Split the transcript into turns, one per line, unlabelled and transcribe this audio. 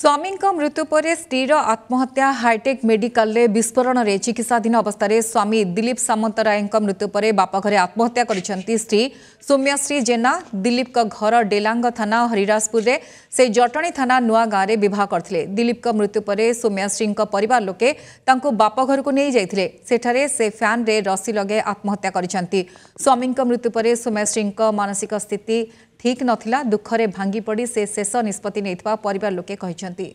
स्वामी मृत्यु पर स्त्री आत्महत्या हाईटेक् मेडिकल विस्फोरण से चिकित्साधीन अवस्था स्वामी दिलीप सामंतराय मृत्यु पर बापघरे आत्महत्या कर स्त्री सौम्यश्री जेना दिलीप घर डेलांग थाना हरिराजपुर से जटणी थाना नुआ गांव बहुत करते दिलीप मृत्यु पर सौम्यश्री पर लोके बापघर को नहीं जाते से फैन रसी लगे आत्महत्या कर स्वामी मृत्यु पर सौम्यश्री मानसिक स्थिति ଠିକ୍ ନଥିଲା ଦୁଃଖରେ ଭାଙ୍ଗି ପଡ଼ି ସେ ଶେଷ ନିଷ୍ପତ୍ତି ନେଇଥିବା ପରିବାର ଲୋକେ କହିଛନ୍ତି